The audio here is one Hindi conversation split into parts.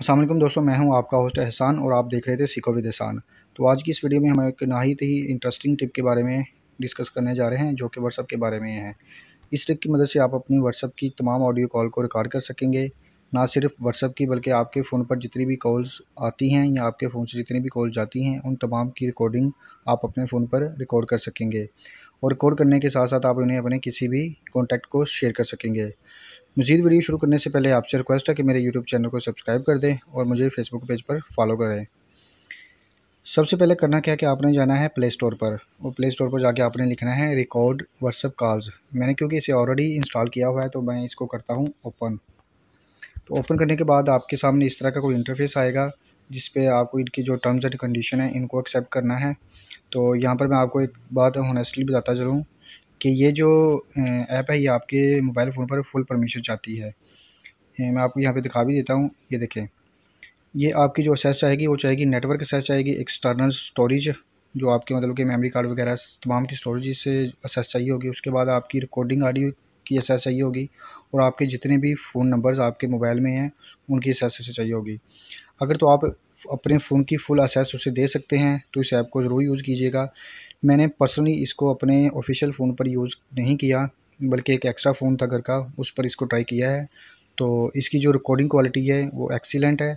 असलम दोस्तों मैं हूं आपका होस्ट एहसान और आप देख रहे थे सीखो विद एहसान तो आज की इस वीडियो में हम एक नाहित ही इंटरेस्टिंग तो टिप के बारे में डिस्कस करने जा रहे हैं जो कि व्हाट्सअप के बारे में है इस टिप की मदद से आप अपनी व्हाट्सअप की तमाम ऑडियो कॉल को रिकॉर्ड कर सकेंगे ना सिर्फ व्हाट्सअप की बल्कि आपके फ़ोन पर जितनी भी कॉल्स आती हैं या आपके फ़ोन से जितनी भी कॉल जाती हैं उन तमाम की रिकॉर्डिंग आप अपने फ़ोन पर रिकॉर्ड कर सकेंगे और रिकॉर्ड करने के साथ साथ आप उन्हें अपने किसी भी कॉन्टैक्ट को शेयर कर सकेंगे मजीद वीडियो शुरू करने से पहले आपसे रिक्वेस्ट है कि मेरे यूट्यूब चैनल को सब्सक्राइब कर दें और मुझे फेसबुक पेज पर फॉलो करें सबसे पहले करना क्या है कि आपने जाना है प्ले स्टोर पर और प्ले स्टोर पर जाके आपने लिखना है रिकॉर्ड व्हाट्सअप कॉल्स मैंने क्योंकि इसे ऑलरेडी इंस्टॉल किया हुआ है तो मैं इसको करता हूँ ओपन तो ओपन करने के बाद आपके सामने इस तरह का कोई इंटरफेस आएगा जिस पे आपको इनकी जो टर्म्स एंड कंडीशन है इनको एक्सेप्ट करना है तो यहाँ पर मैं आपको एक बात ऑनेस्टली बताता चलूँ कि ये जो ऐप है ये आपके मोबाइल फ़ोन पर फुल परमिशन चाहती है मैं आपको यहाँ पे दिखा भी देता हूँ ये देखें ये आपकी जो असेस चाहेगी वो चाहेगी नेटवर्क एक्सेस चाहेगी एक्सटर्नल स्टोरेज जो आपके मतलब कि मेमोरी कार्ड वगैरह तमाम की स्टोरेज से असेस चाहिए होगी उसके बाद आपकी रिकॉर्डिंग आडियो की एस एस चाहिए होगी और आपके जितने भी फ़ोन नंबर्स आपके मोबाइल में हैं उनकी एस एस चाहिए होगी अगर तो आप अपने फ़ोन की फ़ुल असेस उसे दे सकते हैं तो इस ऐप को ज़रूर यूज़ कीजिएगा मैंने पर्सनली इसको अपने ऑफिशियल फ़ोन पर यूज़ नहीं किया बल्कि एक एक्स्ट्रा फ़ोन था घर का उस पर इसको ट्राई किया है तो इसकी जो रिकॉर्डिंग क्वालिटी है वो एक्सीलेंट है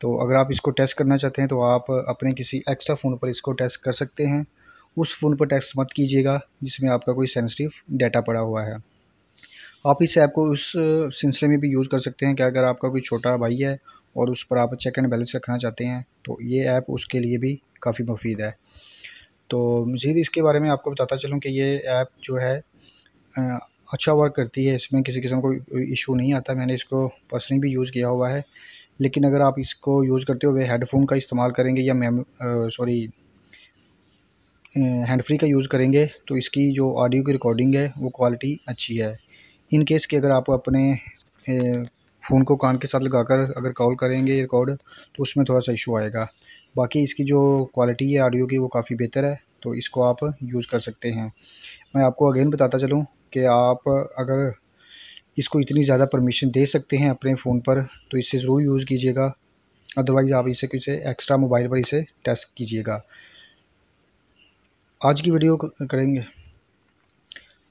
तो अगर आप इसको टेस्ट करना चाहते हैं तो आप अपने किसी एक्स्ट्रा फ़ोन पर इसको टेस्ट कर सकते हैं उस फ़ोन पर टेस्ट मत कीजिएगा जिसमें आपका कोई सेंसिटिव डाटा पड़ा हुआ है आप इस ऐप को उस सिलसिले में भी यूज़ कर सकते हैं कि अगर आपका कोई छोटा भाई है और उस पर आप चेक एंड बैलेंस रखना चाहते हैं तो ये ऐप उसके लिए भी काफ़ी मुफीद है तो मज़ीद इसके बारे में आपको बताता चलूँ कि ये ऐप जो है अच्छा वर्क करती है इसमें किसी किस्म को इशू नहीं आता मैंने इसको पर्सनली भी यूज़ किया हुआ है लेकिन अगर आप इसको यूज़ करते हुए हेडफोन का इस्तेमाल करेंगे या मेम सॉरी हैंड फ्री का यूज़ करेंगे तो इसकी जो ऑडियो की रिकॉर्डिंग है वो क्वालिटी अच्छी है इन केस कि अगर आप अपने फ़ोन को कान के साथ लगाकर अगर कॉल करेंगे रिकॉर्ड तो उसमें थोड़ा सा इशू आएगा बाकी इसकी जो क्वालिटी है ऑडियो की वो काफ़ी बेहतर है तो इसको आप यूज़ कर सकते हैं मैं आपको अगेन बताता चलूँ कि आप अगर इसको इतनी ज़्यादा परमिशन दे सकते हैं अपने फ़ोन पर तो इसे ज़रूर यूज़ कीजिएगा अदरवाइज़ आप इसे किसी एक्स्ट्रा मोबाइल पर इसे टेस्ट कीजिएगा आज की वीडियो करेंगे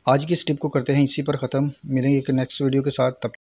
आज की इस टिप को करते हैं इसी पर ख़त्म मिलेंगे एक नेक्स्ट वीडियो के साथ तब